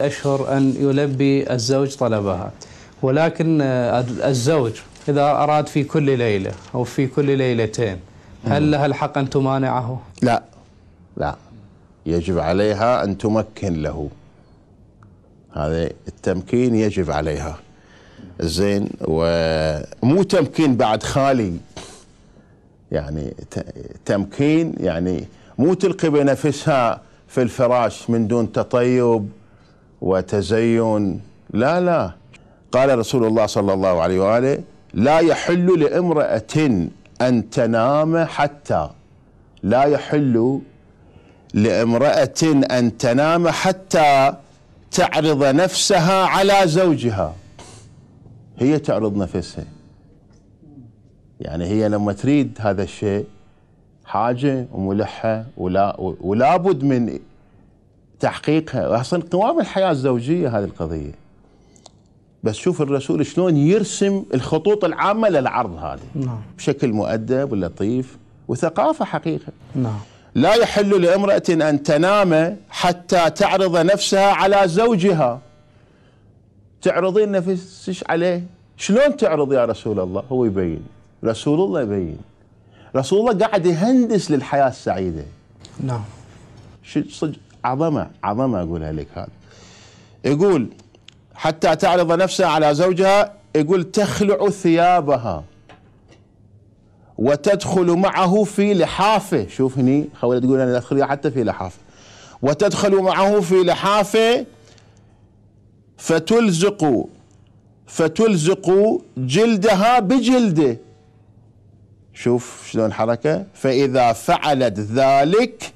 أشهر أن يلبي الزوج طلبها ولكن آه، الزوج إذا أراد في كل ليلة أو في كل ليلتين هل لها الحق أن تمانعه؟ لا لا يجب عليها أن تمكن له هذا التمكين يجب عليها زين ومو تمكين بعد خالي يعني تمكين يعني مو تلقي بنفسها في الفراش من دون تطيب وتزين لا لا قال رسول الله صلى الله عليه واله لا يحل لامرأة ان تنام حتى لا يحل لامرأة ان تنام حتى تعرض نفسها على زوجها هي تعرض نفسها يعني هي لما تريد هذا الشيء حاجة وملحة ولا ولابد من تحقيقها اصلا قوام الحياه الزوجيه هذه القضيه بس شوف الرسول شلون يرسم الخطوط العامه للعرض هذا نعم. بشكل مؤدب ولطيف وثقافه حقيقه نعم لا يحل لامراه ان تنام حتى تعرض نفسها على زوجها تعرضين نفسك عليه شلون تعرض يا رسول الله هو يبين رسول الله يبين رسول الله قاعد يهندس للحياه السعيده نعم صدق عظمة عظمة أقولها لك هذا يقول حتى تعرض نفسها على زوجها يقول تخلع ثيابها وتدخل معه في لحافه شوف هني خوله تقول انا ادخل حتى في لحافه وتدخل معه في لحافه فتلزق فتلزق جلدها بجلده شوف شلون حركه فاذا فعلت ذلك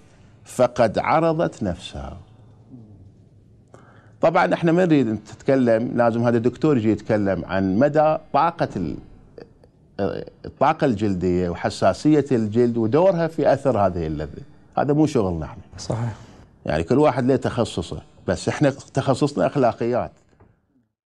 فقد عرضت نفسها طبعا احنا ما نريد ان تتكلم لازم هذا الدكتور يجي يتكلم عن مدى طاقه الطاقه الجلديه وحساسيه الجلد ودورها في اثر هذه اللذه هذا مو شغلنا احنا صحيح يعني كل واحد له تخصصه بس احنا تخصصنا اخلاقيات